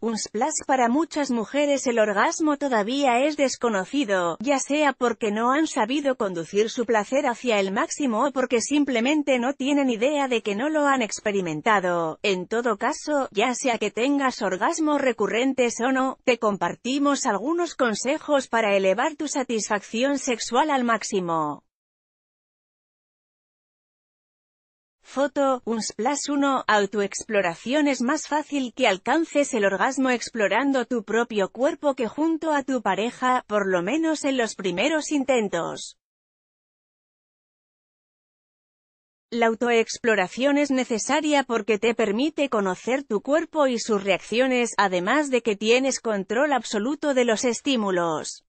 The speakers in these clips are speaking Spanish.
un splash para muchas mujeres el orgasmo todavía es desconocido, ya sea porque no han sabido conducir su placer hacia el máximo o porque simplemente no tienen idea de que no lo han experimentado. En todo caso, ya sea que tengas orgasmos recurrentes o no, te compartimos algunos consejos para elevar tu satisfacción sexual al máximo. Foto, Un. 1, autoexploración es más fácil que alcances el orgasmo explorando tu propio cuerpo que junto a tu pareja, por lo menos en los primeros intentos. La autoexploración es necesaria porque te permite conocer tu cuerpo y sus reacciones, además de que tienes control absoluto de los estímulos.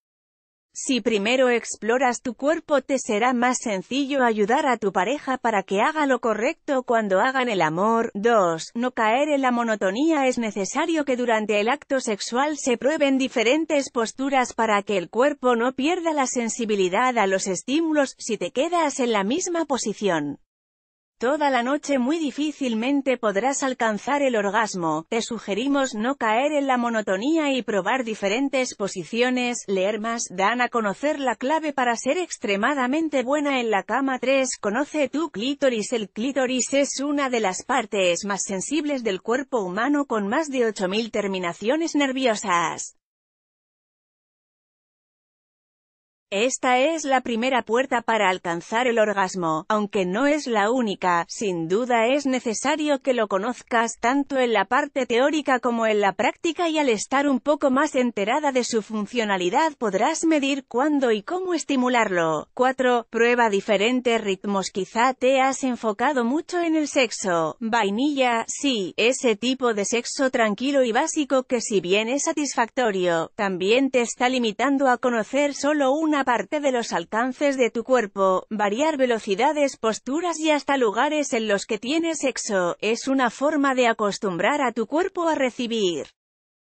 Si primero exploras tu cuerpo te será más sencillo ayudar a tu pareja para que haga lo correcto cuando hagan el amor. 2. No caer en la monotonía es necesario que durante el acto sexual se prueben diferentes posturas para que el cuerpo no pierda la sensibilidad a los estímulos si te quedas en la misma posición. Toda la noche muy difícilmente podrás alcanzar el orgasmo, te sugerimos no caer en la monotonía y probar diferentes posiciones, leer más, dan a conocer la clave para ser extremadamente buena en la cama 3, conoce tu clítoris El clítoris es una de las partes más sensibles del cuerpo humano con más de 8.000 terminaciones nerviosas. Esta es la primera puerta para alcanzar el orgasmo, aunque no es la única, sin duda es necesario que lo conozcas tanto en la parte teórica como en la práctica y al estar un poco más enterada de su funcionalidad podrás medir cuándo y cómo estimularlo. 4. Prueba diferentes ritmos Quizá te has enfocado mucho en el sexo. Vainilla, sí, ese tipo de sexo tranquilo y básico que si bien es satisfactorio, también te está limitando a conocer solo una Aparte parte de los alcances de tu cuerpo, variar velocidades, posturas y hasta lugares en los que tienes sexo, es una forma de acostumbrar a tu cuerpo a recibir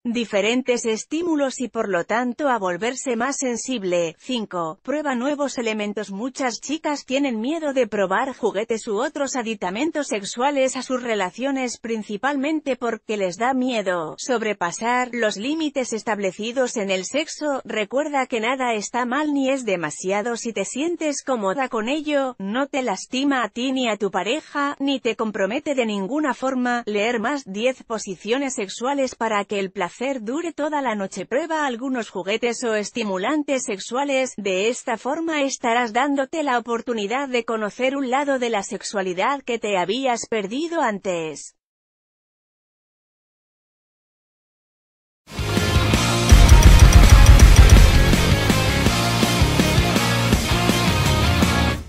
diferentes estímulos y por lo tanto a volverse más sensible. 5. Prueba nuevos elementos Muchas chicas tienen miedo de probar juguetes u otros aditamentos sexuales a sus relaciones principalmente porque les da miedo sobrepasar los límites establecidos en el sexo. Recuerda que nada está mal ni es demasiado si te sientes cómoda con ello, no te lastima a ti ni a tu pareja, ni te compromete de ninguna forma. Leer más 10 posiciones sexuales para que el placer hacer dure toda la noche. Prueba algunos juguetes o estimulantes sexuales, de esta forma estarás dándote la oportunidad de conocer un lado de la sexualidad que te habías perdido antes.